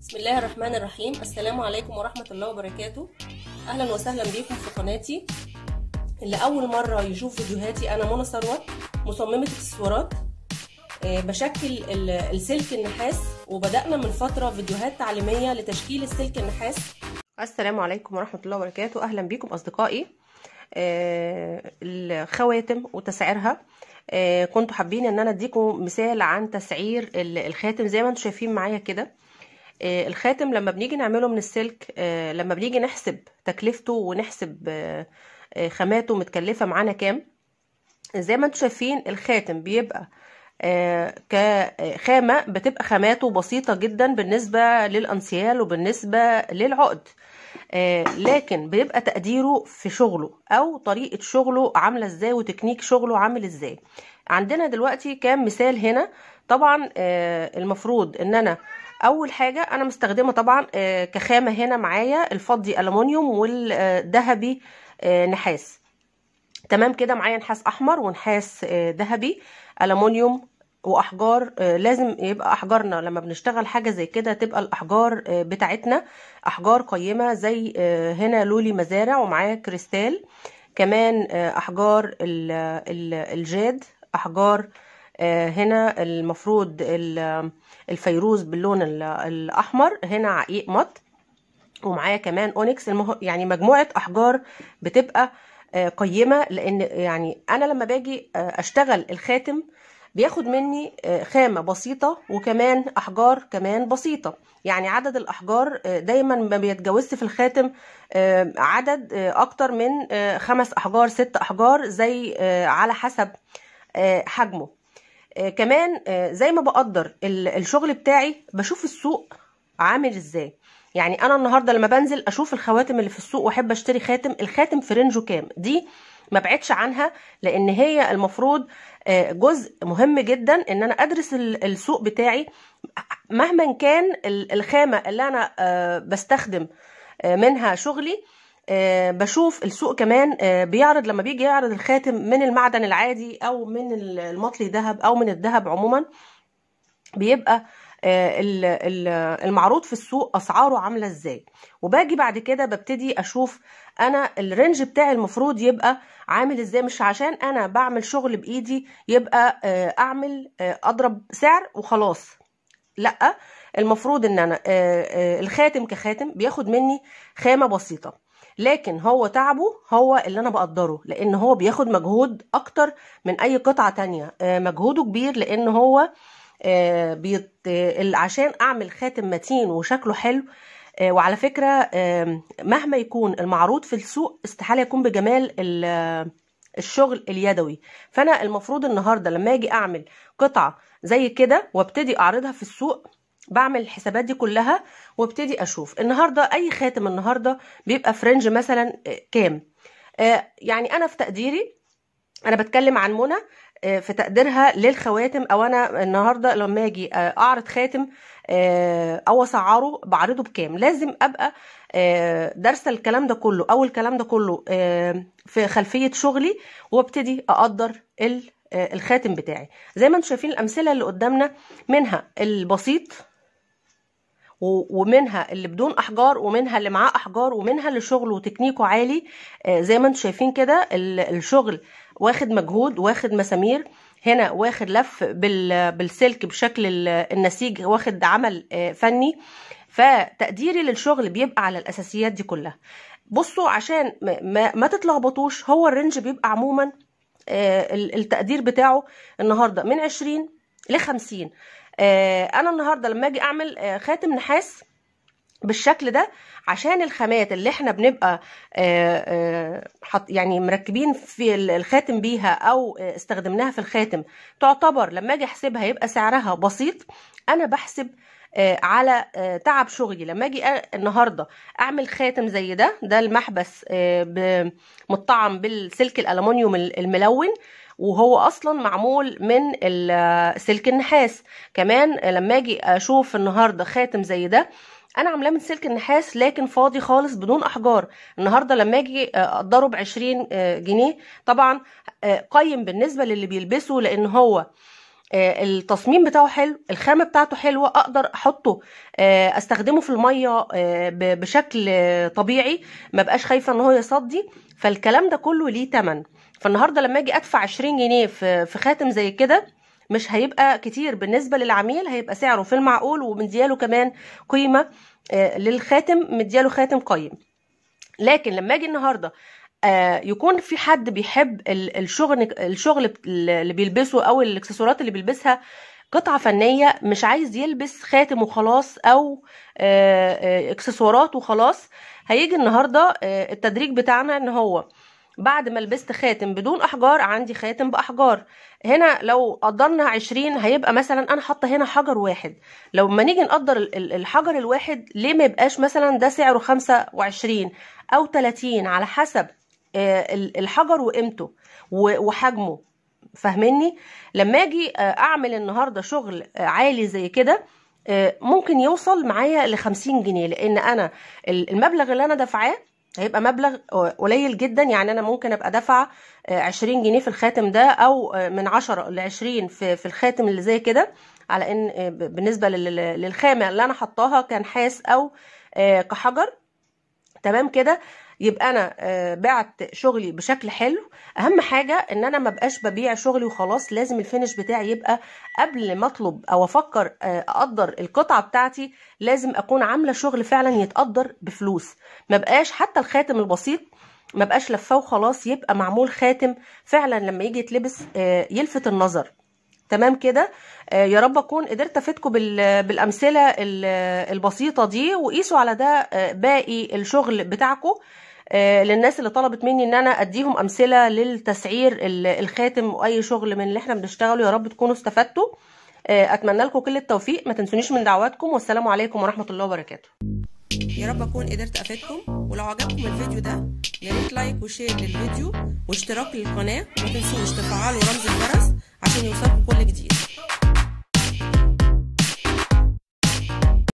بسم الله الرحمن الرحيم السلام عليكم ورحمة الله وبركاته أهلا وسهلا بيكم في قناتي اللي أول مرة يشوف فيديوهاتي أنا منى ثروت مصممة اكسسوارات آه، بشكل السلك النحاس وبدأنا من فترة فيديوهات تعليمية لتشكيل السلك النحاس السلام عليكم ورحمة الله وبركاته أهلا بيكم أصدقائي آه، الخواتم وتسعيرها آه، كنتوا حابين ان انا اديكم مثال عن تسعير الخاتم زي ما انتم شايفين معايا كده آه، الخاتم لما بنيجي نعمله من السلك لما بنيجي نحسب تكلفته ونحسب خاماته متكلفه معانا كام زي ما انتم شايفين الخاتم بيبقى كخامه بتبقى خاماته بسيطه جدا بالنسبه للانسيال وبالنسبه للعقد آه، لكن بيبقى تقديره في شغله او طريقه شغله عامله ازاي وتكنيك شغله عامل ازاي عندنا دلوقتي كام مثال هنا طبعا آه، المفروض ان انا اول حاجه انا مستخدمه طبعا آه، كخامه هنا معايا الفضي الومنيوم والذهبي نحاس تمام كده معايا نحاس احمر ونحاس ذهبي الومنيوم واحجار آه، لازم يبقى احجارنا لما بنشتغل حاجه زي كده تبقى الاحجار آه، بتاعتنا احجار قيمه زي آه، هنا لولي مزارع ومعاه كريستال كمان احجار الجاد احجار هنا المفروض الفيروز باللون الاحمر هنا عقيق مط ومعاه كمان اونكس يعني مجموعه احجار بتبقى قيمه لان يعني انا لما باجي اشتغل الخاتم بياخد مني آه، خامة بسيطة وكمان أحجار كمان بسيطة يعني عدد الأحجار آه، دايما ما بيتجاوزش في الخاتم آه، عدد أكتر من خمس أحجار ست أحجار زي على حسب حجمه كمان زي ما بقدر الشغل بتاعي بشوف السوق عامل ازاي يعني انا النهارده لما بنزل اشوف الخواتم اللي في السوق واحب اشتري خاتم الخاتم في رينجه كام دي ما بعدش عنها لان هي المفروض آه، جزء مهم جدا ان انا ادرس السوق بتاعي مهما كان الخامه اللي انا آه، بستخدم آه، منها شغلي بشوف السوق كمان بيعرض لما بيجي يعرض الخاتم من المعدن العادي او من المطلي ذهب او من الذهب عموما بيبقى آه، المعروض في السوق اسعاره عامله ازاي وباجي بعد كده ببتدي اشوف انا الرينج بتاعي المفروض يبقى عامل ازاي مش عشان انا بعمل شغل بايدي يبقى آه، اعمل آه، اضرب سعر وخلاص لا المفروض ان انا الخاتم كخاتم بياخد مني خامه بسيطه لكن هو تعبه هو اللي انا بقدره لان هو بياخد مجهود اكتر من اي قطعه تانية مجهوده كبير لان هو آه، بيت... عشان اعمل خاتم متين وشكله حلو آه، وعلى فكره مهما يكون المعروض في السوق استحاله يكون بجمال الشغل اليدوي فانا المفروض النهارده لما اجي اعمل قطعه زي كده وابتدي اعرضها في السوق بعمل الحسابات دي كلها وابتدي اشوف النهارده اي خاتم النهارده بيبقى فرنج مثلا آه، كام يعني انا في تقديري انا بتكلم عن منى آه، في تقديرها للخواتم او انا النهارده لما اجي آه، اعرض خاتم آه، او اسعره بعرضه بكام لازم ابقى دارسه الكلام ده كله او الكلام ده كله في خلفيه شغلي وابتدي اقدر الخاتم بتاعي زي ما انتم شايفين الامثله اللي قدامنا منها البسيط ومنها اللي بدون احجار ومنها اللي معاه احجار ومنها اللي شغله وتكنيكه عالي آه، زي ما انتم شايفين كده الشغل واخد مجهود واخد مسامير هنا واخد لف بالسلك بشكل النسيج واخد عمل آه، فني فتقديري للشغل بيبقى على الاساسيات دي كلها بصوا عشان ما, ما تتلخبطوش هو الرنج بيبقى عموما آه، التقدير بتاعه النهارده من 20 ل 50 آه، انا النهارده لما اجي اعمل آه، خاتم نحاس بالشكل ده عشان الخامات اللي احنا بنبقى آه، حط يعني مركبين في الخاتم بيها او استخدمناها في الخاتم تعتبر لما اجي احسبها يبقى سعرها بسيط انا بحسب آه، على آه، تعب شغلي لما اجي النهارده اعمل خاتم زي ده ده المحبس آه، متطعم بالسلك الالومنيوم الملون وهو اصلا معمول من سلك النحاس كمان لما اجي اشوف النهارده خاتم زي ده انا عاملاه من سلك النحاس لكن فاضي خالص بدون احجار النهارده لما اجي اقدره ب 20 جنيه طبعا قيم بالنسبه للي بيلبسه لان هو آه، التصميم بتاعه حلو الخامه بتاعته حلوه اقدر احطه آه، استخدمه في الميه آه، بشكل طبيعي ما بقاش خايفه ان هو يصدي فالكلام ده كله ليه تمن فالنهارده لما اجي ادفع 20 جنيه في خاتم زي كده مش هيبقى كتير بالنسبه للعميل هيبقى سعره في المعقول ومدياله كمان قيمه للخاتم مدياله خاتم قيم لكن لما اجي النهارده آه، يكون في حد بيحب الشغل الشغل اللي بيلبسه او الاكسسوارات اللي بيلبسها قطعة فنية مش عايز يلبس خاتم وخلاص أو آه، آه، اكسسوارات وخلاص هيجي النهاردة التدريج بتاعنا ان هو بعد ما لبست خاتم بدون أحجار عندي خاتم بأحجار هنا لو قدرنا عشرين هيبقى مثلا أنا حاطة هنا حجر واحد لو ما نيجي نقدر الحجر الواحد ليه ما يبقاش مثلا ده سعره خمسة وعشرين أو تلاتين على حسب آه، الحجر وقيمته وحجمه فاهمني لما اجي آه، اعمل النهارده شغل آه، عالي زي كده ممكن يوصل معايا ل 50 جنيه لان انا المبلغ اللي انا دافعاه هيبقى مبلغ قليل جدا يعني انا ممكن ابقى دافعه 20 جنيه في الخاتم ده او من 10 ل 20 في في الخاتم اللي زي كده على ان بالنسبه للخامه اللي انا حطاها كنحاس او كحجر تمام كده يبقى انا آه، بعت شغلي بشكل حلو اهم حاجه ان انا ما بقاش ببيع شغلي وخلاص لازم الفينش بتاعي يبقى قبل ما اطلب او افكر آه، اقدر القطعه بتاعتي لازم اكون عامله شغل فعلا يتقدر بفلوس ما بقاش حتى الخاتم البسيط ما بقاش لفاه وخلاص يبقى معمول خاتم فعلا لما يجي يتلبس آه، يلفت النظر تمام كده يا رب اكون قدرت افيدكم بالامثله البسيطه دي وقيسوا على ده باقي الشغل بتاعكم آه، للناس اللي طلبت مني ان انا اديهم امثله للتسعير الخاتم واي شغل من اللي احنا بنشتغله يا رب تكونوا استفدتوا آه، اتمنى لكم كل التوفيق ما تنسونيش من دعواتكم والسلام عليكم ورحمه الله وبركاته يا رب اكون قدرت افيدكم ولو عجبكم الفيديو ده يا ريت لايك وشير للفيديو واشتراك للقناه وما تنسوش تفعلوا رمز الجرس عشان يوصلكم كل جديد